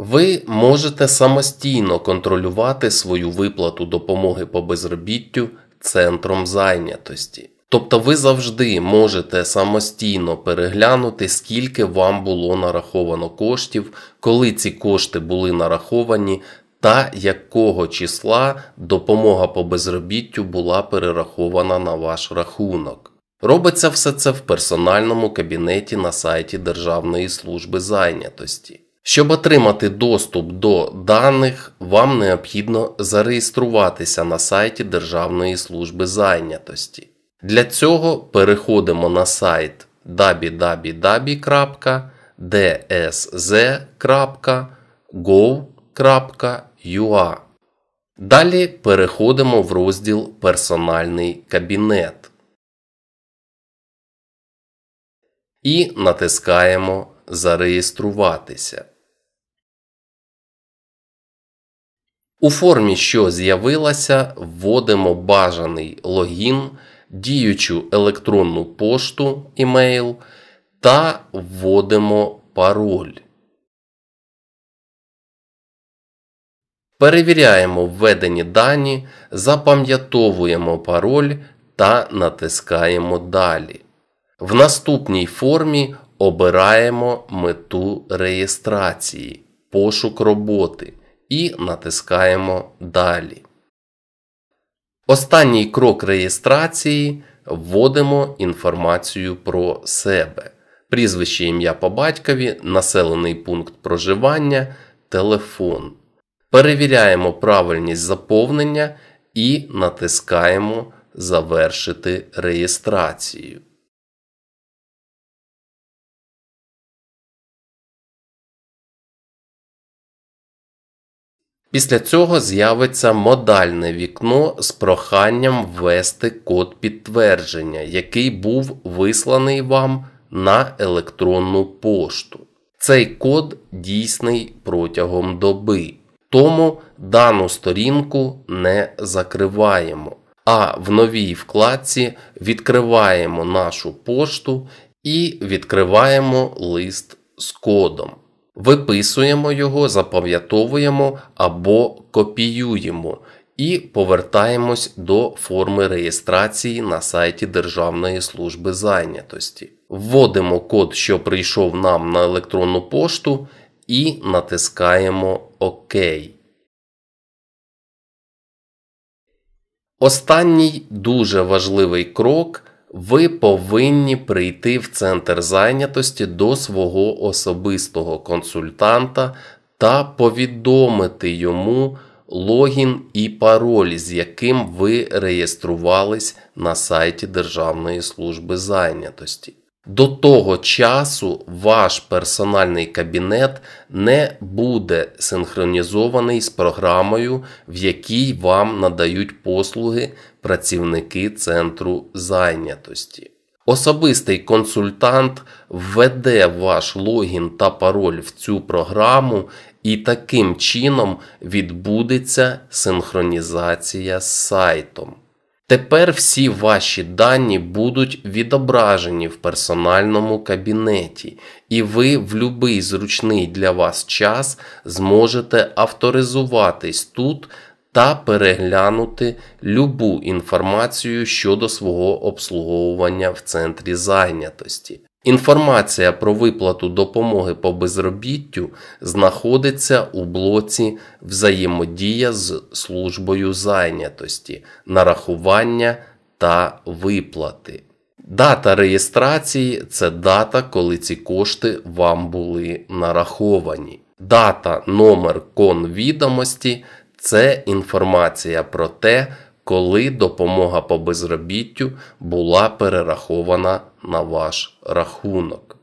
Ви можете самостійно контролювати свою виплату допомоги по безробіттю центром зайнятості. Тобто ви завжди можете самостійно переглянути, скільки вам було нараховано коштів, коли ці кошти були нараховані та якого числа допомога по безробіттю була перерахована на ваш рахунок. Робиться все це в персональному кабінеті на сайті Державної служби зайнятості. Щоб отримати доступ до даних, вам необхідно зареєструватися на сайті Державної служби зайнятості. Для цього переходимо на сайт www.dsz.gov.ua. Далі переходимо в розділ Персональний кабінет і натискаємо зареєструватися. У формі, що з'явилася, вводимо бажаний логін, діючу електронну пошту імейл та вводимо пароль. Перевіряємо введені дані, запам'ятовуємо пароль та натискаємо Далі. В наступній формі Обираємо мету реєстрації, пошук роботи і натискаємо Далі. Останній крок реєстрації вводимо інформацію про себе, прізвище ім'я по батькові, населений пункт проживання, телефон. Перевіряємо правильність заповнення і натискаємо Завершити реєстрацію. Після цього з'явиться модальне вікно з проханням ввести код підтвердження, який був висланий вам на електронну пошту. Цей код дійсний протягом доби. Тому дану сторінку не закриваємо. А в новій вкладці відкриваємо нашу пошту і відкриваємо лист з кодом виписуємо його, запам'ятовуємо або копіюємо і повертаємось до форми реєстрації на сайті Державної служби зайнятості. Вводимо код, що прийшов нам на електронну пошту, і натискаємо ОК. Останній дуже важливий крок ви повинні прийти в центр зайнятості до свого особистого консультанта та повідомити йому логін і пароль, з яким ви реєструвались на сайті Державної служби зайнятості. До того часу ваш персональний кабінет не буде синхронізований з програмою, в якій вам надають послуги працівники центру зайнятості. Особистий консультант введе ваш логін та пароль в цю програму, і таким чином відбудеться синхронізація з сайтом. Тепер всі ваші дані будуть відображені в персональному кабінеті, і ви в будь-який зручний для вас час зможете авторизуватись тут та переглянути любу інформацію щодо свого обслуговування в центрі зайнятості. Інформація про виплату допомоги по безробіттю знаходиться у блоці Взаємодія з службою зайнятості, нарахування та виплати. Дата реєстрації це дата, коли ці кошти вам були нараховані. Дата номер кон відомості – це інформація про те, коли допомога по безробіттю була перерахована на ваш рахунок.